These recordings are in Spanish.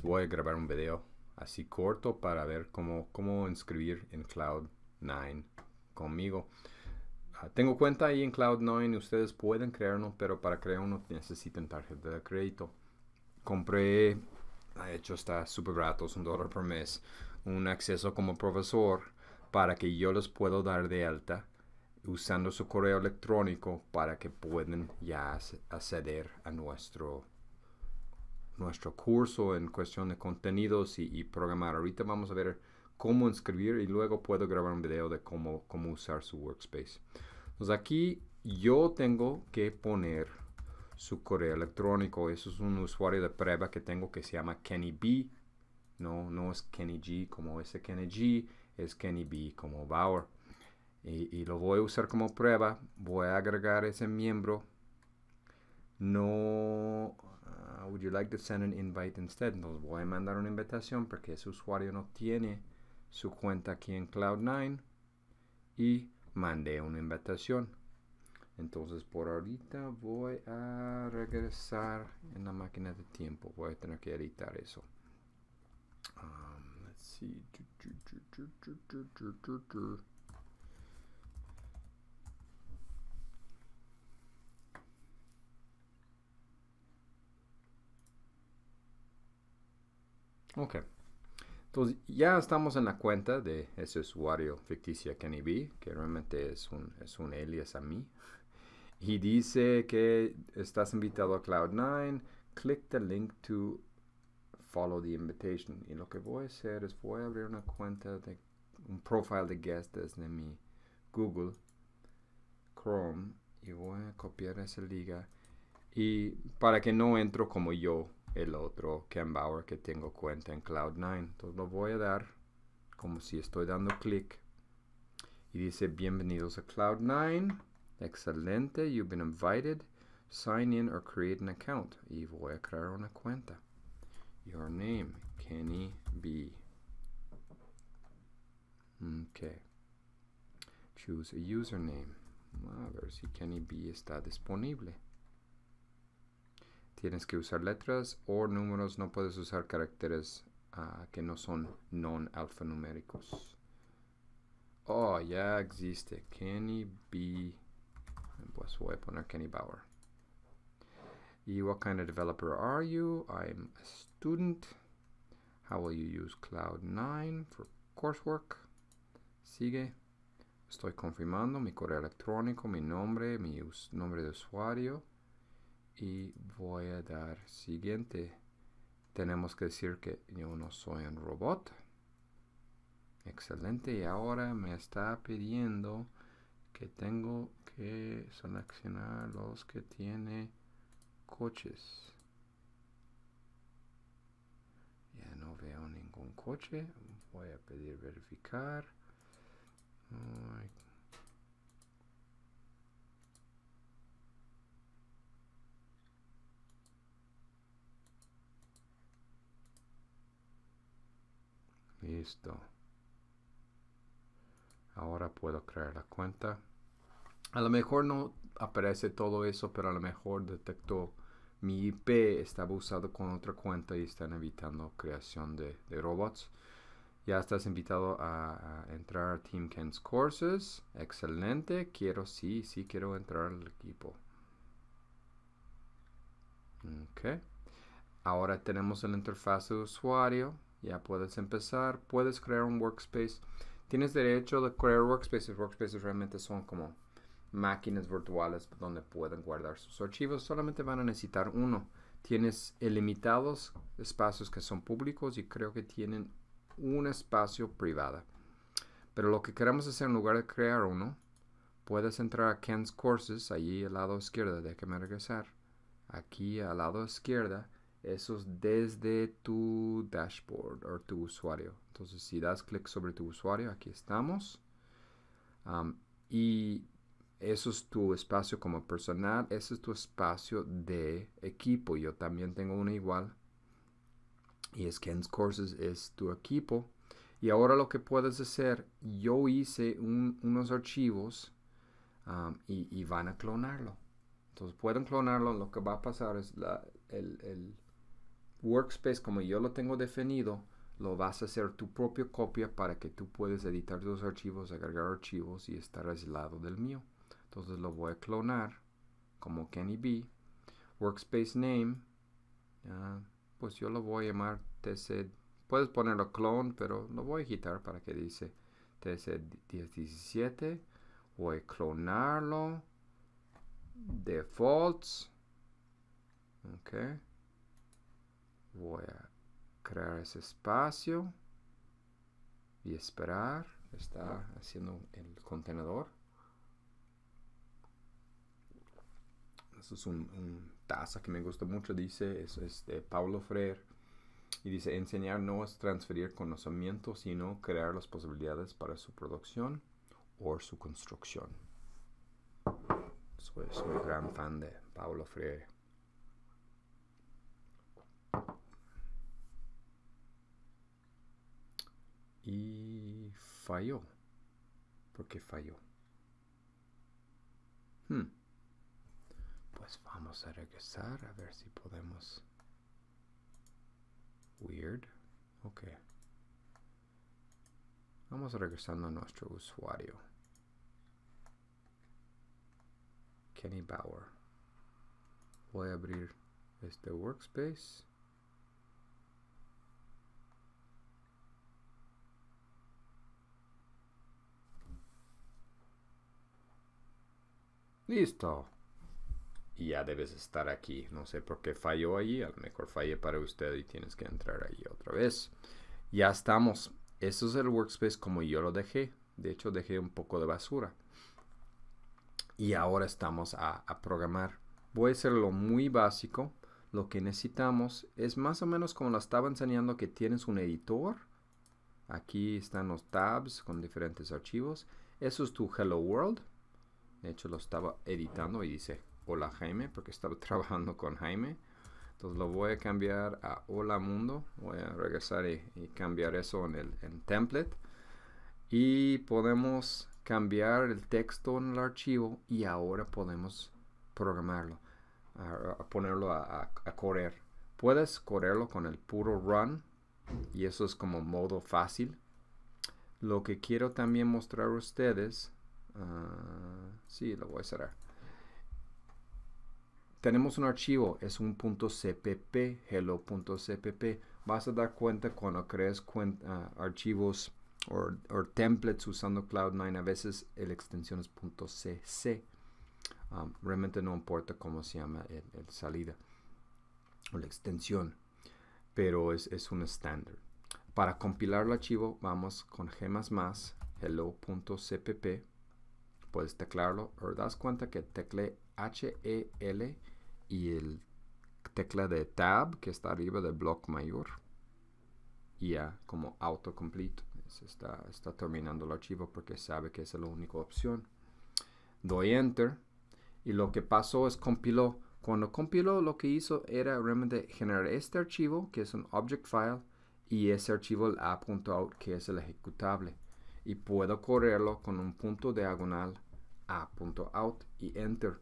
voy a grabar un video así corto para ver cómo, cómo inscribir en Cloud9 conmigo. Ah, tengo cuenta ahí en Cloud9, ustedes pueden crear uno, pero para crear uno necesitan tarjeta de crédito. Compré, de hecho está súper gratis, un dólar por mes, un acceso como profesor para que yo los puedo dar de alta usando su correo electrónico para que puedan ya acceder a nuestro nuestro curso en cuestión de contenidos y, programar. Ahorita vamos a ver cómo inscribir y luego puedo grabar un video de cómo, cómo usar su workspace. Entonces aquí yo tengo que poner su correo electrónico. Eso es un usuario de prueba que tengo que se llama Kenny B. No, no es Kenny G como ese Kenny G, es Kenny B como Bauer. Y, y lo voy a usar como prueba. Voy a agregar ese miembro. No, would you like to send an invite instead? Entonces voy a mandar una invitación porque ese usuario no tiene su cuenta aquí en Cloud9 y mandé una invitación. Entonces por ahorita voy a regresar en la máquina de tiempo. Voy a tener que editar eso. Um, let's see. Ok. Entonces ya estamos en la cuenta de ese usuario ficticia Kenny B, que realmente es un, es alias a mí. Y dice que estás invitado a Cloud9, click the link to follow the invitation. Y lo que voy a hacer es voy a abrir una cuenta de un profile de guest desde mi Google Chrome y voy a copiar esa liga y para que no entro como yo el otro Ken Bauer que tengo cuenta en Cloud9. Entonces lo voy a dar como si estoy dando clic. Y dice, bienvenidos a Cloud9. Excelente, you've been invited. Sign in or create an account. Y voy a crear una cuenta. Your name, Kenny B. Okay. Choose a username. A ver si Kenny B está disponible tienes que usar letras o números, no puedes usar caracteres ah, que no son non alfanuméricos. Oh, ya existe. Kenny B. Pues voy a poner Kenny Bauer. Y what kind of developer are you? I'm a student. How will you use Cloud9 for coursework? Sigue. Estoy confirmando mi correo electrónico, mi nombre, mi nombre de usuario y voy a dar siguiente. Tenemos que decir que yo no soy un robot. Excelente, y ahora me está pidiendo que tengo que seleccionar los que tiene coches. Ya no veo ningún coche. Voy a pedir verificar. listo ahora puedo crear la cuenta a lo mejor no aparece todo eso pero a lo mejor detectó mi IP estaba usado con otra cuenta y están evitando creación de, robots ya estás invitado a, entrar a Team Ken's Courses. Excelente. Quiero, sí, sí quiero entrar al equipo. Ok. Ahora tenemos la interfaz de usuario. Ya puedes empezar, puedes crear un workspace. Tienes derecho de crear workspaces. Workspaces realmente son como máquinas virtuales donde pueden guardar sus archivos. Solamente van a necesitar uno. Tienes ilimitados espacios que son públicos y creo que tienen un espacio privado. Pero lo que queremos hacer en lugar de crear uno, puedes entrar a Ken's Courses, allí al lado izquierdo, déjame regresar. Aquí al lado izquierda eso es desde tu dashboard o tu usuario. Entonces, si das clic sobre tu usuario, aquí estamos. y eso es tu espacio como personal, ese es tu espacio de equipo. Yo también tengo uno igual. Y es Ken's Courses es tu equipo. Y ahora lo que puedes hacer, yo hice unos archivos y, van a clonarlo. Entonces pueden clonarlo, lo que va a pasar es el Workspace, como yo lo tengo definido, lo vas a hacer tu propia copia para que tú puedes editar tus archivos, agregar archivos y estar aislado del mío. Entonces lo voy a clonar como Kenny B. Workspace name, pues yo lo voy a llamar TC. Puedes ponerlo clone, pero lo voy a quitar para que dice tc 17 Voy a clonarlo. Defaults. Okay. Voy a crear ese espacio y esperar. Está haciendo el contenedor. Eso es un, taza que me gusta mucho, dice, es, es de Paulo Freire. Y dice, enseñar no es transferir conocimiento, sino crear las posibilidades para su producción o su construcción. Soy, soy gran fan de Paulo Freire. y falló. ¿Por qué falló? Hmm. Pues vamos a regresar a ver si podemos. Weird. Ok. Vamos regresando a nuestro usuario. Kenny Bauer. Voy a abrir este workspace. Listo. Y ya debes estar aquí. No sé por qué falló allí. A lo mejor falle para usted y tienes que entrar ahí otra vez. Ya estamos. eso es el workspace como yo lo dejé. De hecho, dejé un poco de basura. Y ahora estamos a, programar. Voy a lo muy básico. Lo que necesitamos es más o menos como lo estaba enseñando que tienes un editor. Aquí están los tabs con diferentes archivos. Eso es tu Hello World. De hecho, lo estaba editando y dice Hola Jaime, porque estaba trabajando con Jaime. Entonces lo voy a cambiar a Hola Mundo. Voy a regresar y, cambiar eso en el template. Y podemos cambiar el texto en el archivo y ahora podemos programarlo, ponerlo a, a, correr. Puedes correrlo con el puro run y eso es como modo fácil. Lo que quiero también mostrar a ustedes Ah, sí, lo voy a cerrar. Tenemos un archivo, es un .cpp, hello.cpp. Vas a dar cuenta cuando crees ah, archivos o templates usando Cloud9, a veces la extensión es .cc. Um, realmente no importa cómo se llama el, salida o la extensión, pero es, un estándar. Para compilar el archivo vamos con g más hello.cpp puedes teclarlo, pero das cuenta que tecle H-E-L y el tecla de Tab que está arriba del bloque mayor. ya como autocomplete. Se está, terminando el archivo porque sabe que es la única opción. Doy Enter y lo que pasó es compiló. Cuando compiló lo que hizo era realmente generar este archivo que es un object file y ese archivo el app.out que es el ejecutable y puedo correrlo con un punto diagonal a punto out y enter.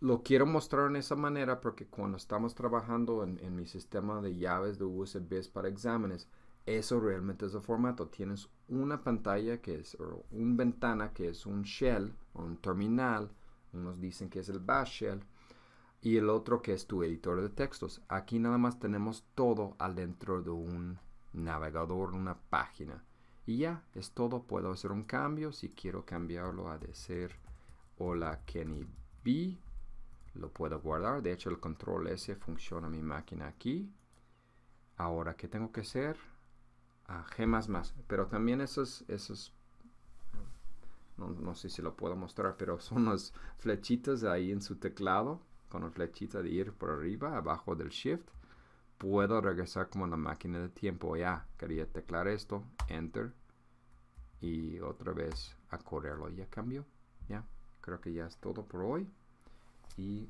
Lo quiero mostrar en esa manera porque cuando estamos trabajando en, mi sistema de llaves de USB para exámenes, eso realmente es el formato. Tienes una pantalla que es, una ventana que es un shell, o un terminal, unos dicen que es el bash shell, y el otro que es tu editor de textos. Aquí nada más tenemos todo al adentro de un navegador, una página. Y ya, es todo. Puedo hacer un cambio. Si quiero cambiarlo a decir hola Kenny B, lo puedo guardar. De hecho, el control S funciona mi máquina aquí. Ahora, que tengo que hacer? A ah, G++. Pero también esos, esos no, sé si lo puedo mostrar, pero son las flechitas ahí en su teclado, con la flechita de ir por arriba, abajo del Shift puedo regresar como la máquina de tiempo. Ya, quería teclar esto, enter, y otra vez a correrlo. Ya cambió, ya, creo que ya es todo por hoy. Y...